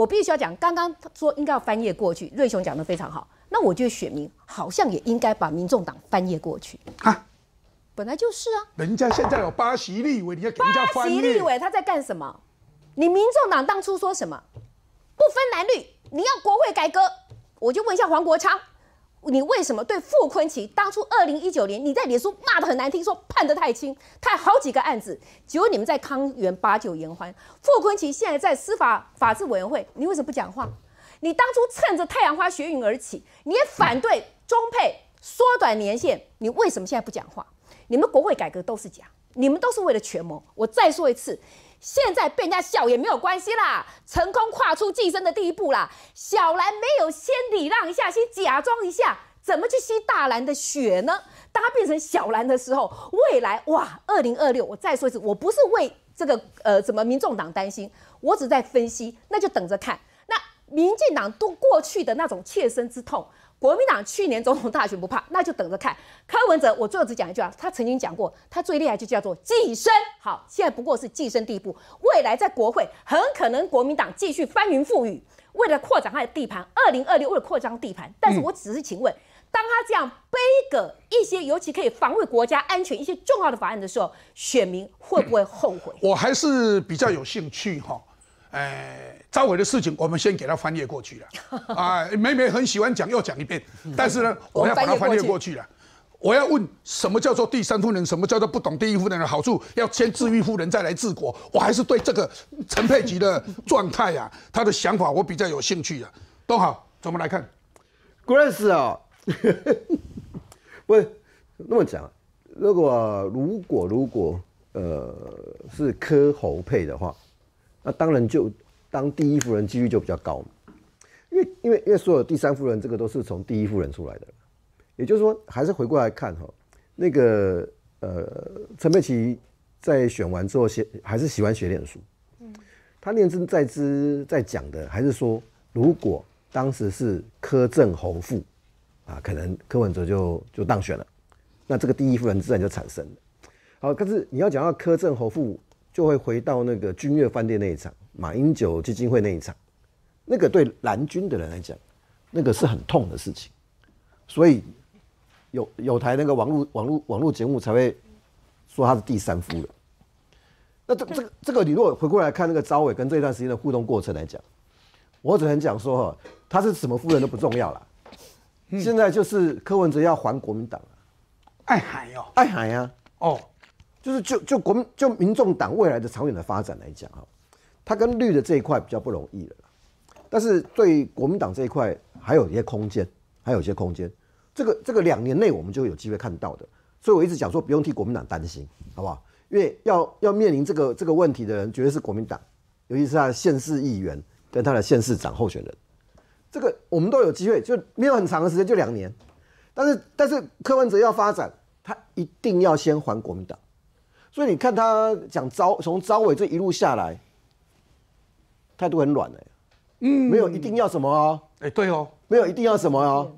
我必须要讲，刚刚说应该要翻页过去，瑞雄讲的非常好，那我觉得选民好像也应该把民众党翻页过去啊，本来就是啊，人家现在有八席立委，你要给人家翻页，八席立委他在干什么？你民众党当初说什么不分男女，你要国会改革，我就问一下黄国昌。你为什么对傅昆萁当初二零一九年你在脸书骂得很难听，说判得太轻，他好几个案子只有你们在康源八九言欢。傅昆萁现在在司法法制委员会，你为什么不讲话？你当初趁着太阳花学运而起，你也反对中配缩短年限，你为什么现在不讲话？你们国会改革都是假，你们都是为了权谋。我再说一次。现在被人家笑也没有关系啦，成功跨出晋升的第一步啦。小蓝没有先礼让一下，先假装一下，怎么去吸大蓝的血呢？当他变成小蓝的时候，未来哇，二零二六，我再说一次，我不是为这个呃什么民众党担心，我只在分析，那就等着看。那民进党都过去的那种切身之痛。国民党去年总统大选不怕，那就等着看。柯文哲，我最后只讲一句啊，他曾经讲过，他最厉害就叫做寄生。好，现在不过是寄生地步，未来在国会很可能国民党继续翻云覆雨，为了扩展他的地盘，二零二六为了扩张地盘。但是我只是请问，当他这样背个一些，尤其可以防卫国家安全一些重要的法案的时候，选民会不会后悔？我还是比较有兴趣哈。哎，赵伟的事情，我们先给他翻页过去了。啊，梅梅很喜欢讲，又讲一遍。但是呢，我要把它翻页过去了。我要问，什么叫做第三夫人？什么叫做不懂第一夫人的好处？要先治愈夫人，再来治国。我还是对这个陈佩吉的状态啊，他的想法，我比较有兴趣的。都好，怎么来看，Grace 啊，我 那么讲，如果如果如果呃是科侯配的话。那当然就当第一夫人，几率就比较高，因为因为因为所有第三夫人这个都是从第一夫人出来的，也就是说还是回过来看哈，那个呃陈佩琪在选完之后，写还是喜欢学点书，嗯，他念真在之在讲的还是说，如果当时是柯正侯父啊，可能柯文哲就就当选了，那这个第一夫人自然就产生了，好，可是你要讲到柯正侯父。就会回到那个君悦饭店那一场，马英九基金会那一场，那个对蓝军的人来讲，那个是很痛的事情，所以有有台那个网络网络网络节目才会说他是第三夫人。那这这个这个，你如果回过来看那个招伟跟这段时间的互动过程来讲，我只能讲说哈，他是什么夫人都不重要了，现在就是柯文哲要还国民党了，爱海哟，爱海呀，哦。就是就就国民就民众党未来的长远的发展来讲哈，他跟绿的这一块比较不容易了，但是对国民党这一块还有一些空间，还有一些空间。这个这个两年内我们就有机会看到的，所以我一直讲说不用替国民党担心，好不好？因为要要面临这个这个问题的人，绝对是国民党，尤其是他的县市议员跟他的县市长候选人。这个我们都有机会，就没有很长的时间，就两年。但是但是柯文哲要发展，他一定要先还国民党。所以你看他讲招，从招尾这一路下来，态度很软哎，嗯，没有一定要什么哦，哎，对哦，没有一定要什么哦，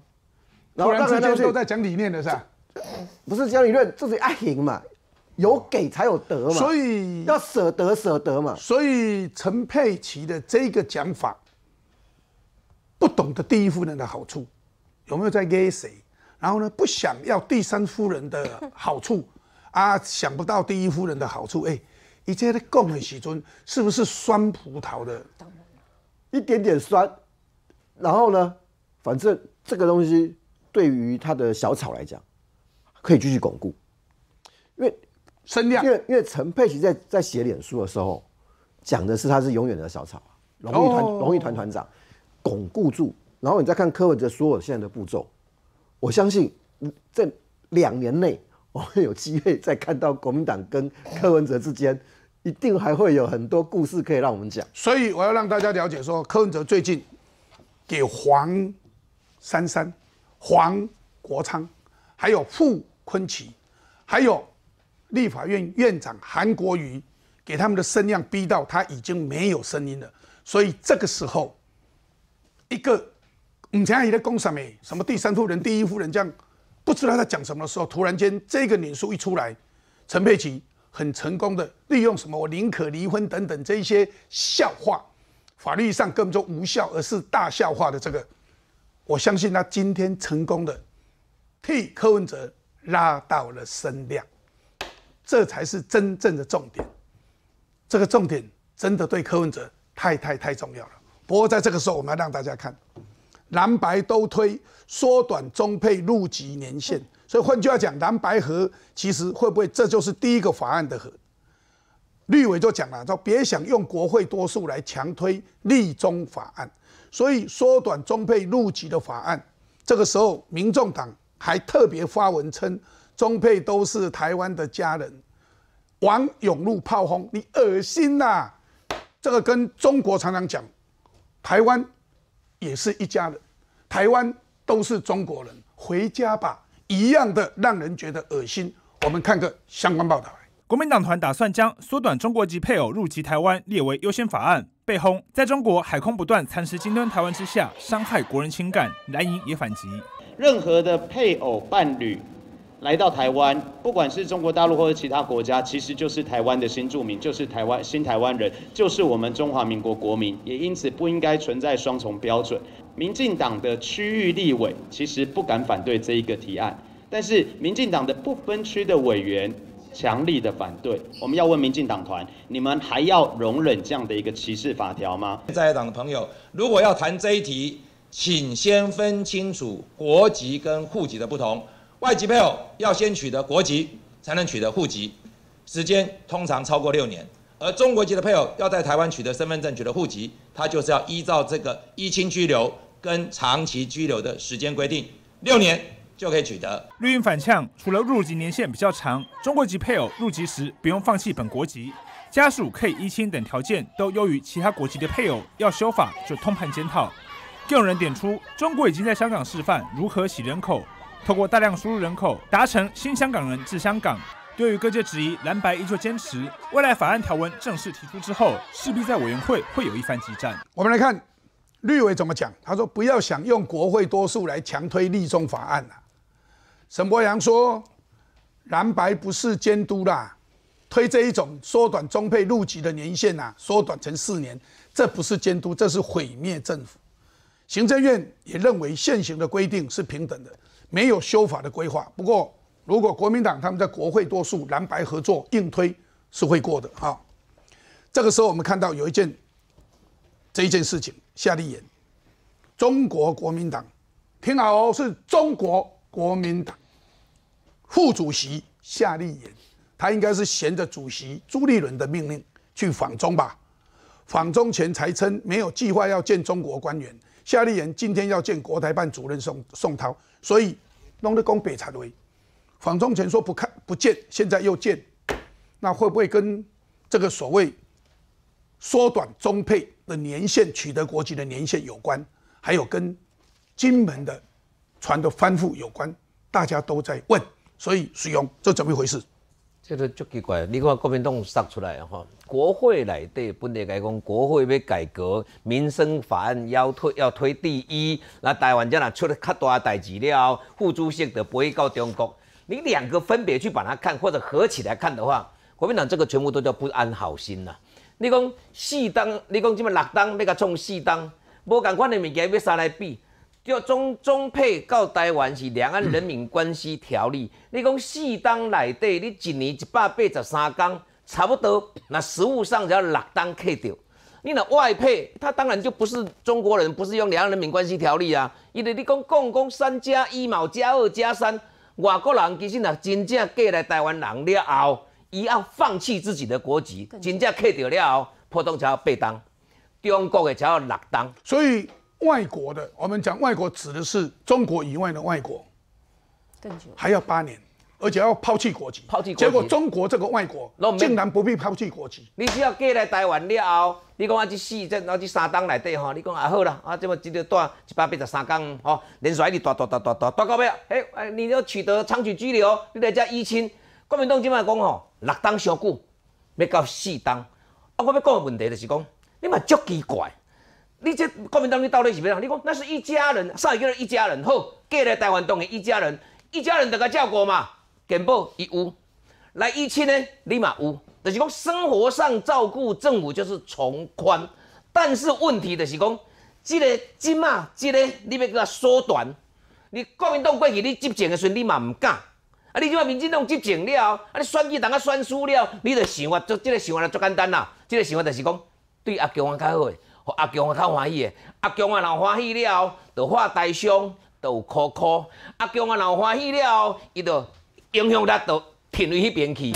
突然之间都在讲理念了是吧？不是讲理论，这是爱情嘛，有给才有得嘛，所以要舍得舍得嘛。所以陈佩琪的这个讲法，不懂得第一夫人的好处，有没有在给谁？然后呢，不想要第三夫人的好处。啊，想不到第一夫人的好处哎！一切的共品喜尊是不是酸葡萄的？一点点酸，然后呢，反正这个东西对于他的小草来讲，可以继续巩固，因为生量。因为因为陈佩琪在在写脸书的时候，讲的是他是永远的小草，荣誉团荣誉团团长，巩固住，然后你再看柯文哲所有现在的步骤，我相信在两年内。我们有机会再看到国民党跟柯文哲之间，一定还会有很多故事可以让我们讲。所以我要让大家了解，说柯文哲最近给黄珊珊、黄国昌、还有傅昆萁，还有立法院院长韩国瑜，给他们的声量逼到他已经没有声音了。所以这个时候，一个五千亿的攻什么？什么第三夫人、第一夫人这样？不知道在讲什么的时候，突然间这个女书一出来，陈佩琪很成功的利用什么“我宁可离婚”等等这一些笑话，法律上根本就无效，而是大笑话的这个，我相信他今天成功的替柯文哲拉到了声量，这才是真正的重点。这个重点真的对柯文哲太太太重要了。不过在这个时候，我们要让大家看。蓝白都推缩短中配入籍年限，所以换句话讲，蓝白和其实会不会这就是第一个法案的和？绿委就讲了，说别想用国会多数来强推立中法案，所以缩短中配入籍的法案。这个时候，民众党还特别发文称中配都是台湾的家人，往涌入炮轰，你恶心呐！这个跟中国常常讲台湾。也是一家人，台湾都是中国人，回家吧，一样的让人觉得恶心。我们看个相关报道，国民党团打算将缩短中国籍配偶入籍台湾列为优先法案，被轰。在中国海空不断蚕食金端台湾之下，伤害国人情感，蓝营也反击。任何的配偶伴侣。来到台湾，不管是中国大陆或者其他国家，其实就是台湾的新住民，就是台湾新台湾人，就是我们中华民国国民，也因此不应该存在双重标准。民进党的区域立委其实不敢反对这一个提案，但是民进党的不分区的委员强力的反对。我们要问民进党团，你们还要容忍这样的一个歧视法条吗？在野党的朋友，如果要谈这一题，请先分清楚国籍跟户籍的不同。外籍配偶要先取得国籍，才能取得户籍，时间通常超过六年。而中国籍的配偶要在台湾取得身份证、取得户籍，他就是要依照这个依亲居留跟长期居留的时间规定，六年就可以取得。绿营反呛，除了入籍年限比较长，中国籍配偶入籍时不用放弃本国籍，家属可以依亲等条件都优于其他国籍的配偶。要修法就通盘检讨。更有人点出，中国已经在香港示范如何洗人口。透过大量输入人口，达成新香港人治香港。对于各界质疑，蓝白依旧坚持。未来法案条文正式提出之后，势必在委员会会有一番激战。我们来看绿委怎么讲，他说不要想用国会多数来强推立中法案啊。沈博洋说，蓝白不是监督啦，推这一种缩短中配入籍的年限啊，缩短成四年，这不是监督，这是毁灭政府。行政院也认为现行的规定是平等的。没有修法的规划。不过，如果国民党他们在国会多数蓝白合作硬推，是会过的啊。这个时候，我们看到有一件这一件事情：夏立言，中国国民党，听好哦，是中国国民党副主席夏立言，他应该是衔着主席朱立伦的命令去访中吧？访中前才称没有计划要见中国官员。夏立言今天要见国台办主任宋宋涛，所以弄得公北茶会。黄宗权说不看不见，现在又见，那会不会跟这个所谓缩短中配的年限取得国籍的年限有关？还有跟金门的船的翻覆有关？大家都在问，所以徐勇，这怎么一回事？这个足奇怪，你看国民党杀出来哈，国会来对本地来讲国会要改革，民生法案要推要推第一，那台湾将来出了较大代志了，副主席的不会到中国。你两个分别去把它看，或者合起来看的话，国民党这个全部都叫不安好心呐。你讲四党，你讲这么六党，要甲冲四党，无共款的物件要杀来比。叫中中配到台湾是《两岸人民关系条例》，你讲四档内底，你一年一百八十三天，差不多。那实务上只要六档开掉。你那外配，他当然就不是中国人，不是用《两岸人民关系条例》啊。因为你讲共工三加一毛加二加三，外国人其实那真正过来台湾人了后，伊要放弃自己的国籍，真正开掉了后，普通要八档，中国的要六档。所以。外国的，我们讲外国指的是中国以外的外国，还要八年，而且要抛弃国籍。抛弃国籍。结果中国这个外国竟然不必抛弃国籍。你只要过来台湾了，你讲啊，这四这啊这三档内底吼，你讲啊好了啊，这么只要待一百八十三天吼，连续你待待待待待待到尾，哎哎，你要取得仓期居留，你来加一亲，国民党只嘛讲吼，六档相顾，要到四档，啊，我要讲个问题就是讲，你嘛足奇怪。你这国民党你到底是怎样，你讲那是一家人，上一个是一家人，好，隔来台湾当的一家人，一家人得个照顾嘛，根本有来一起呢，立马有。著是讲生活上照顾政府就是从宽，但是问题的是讲，这个、即嘛，这个，你要搁缩短。你国民党过去你执政的时候你嘛唔敢，啊，你即话民进党执政了，啊，你选举人啊选输了，你著想法即即个想法就较简单啦，即个想法就是讲对阿强王较好。诶。互阿强较欢喜的，阿强啊老欢喜了，就发大笑，就哭哭。阿强啊老欢喜了，伊就影响力就挺了迄边去。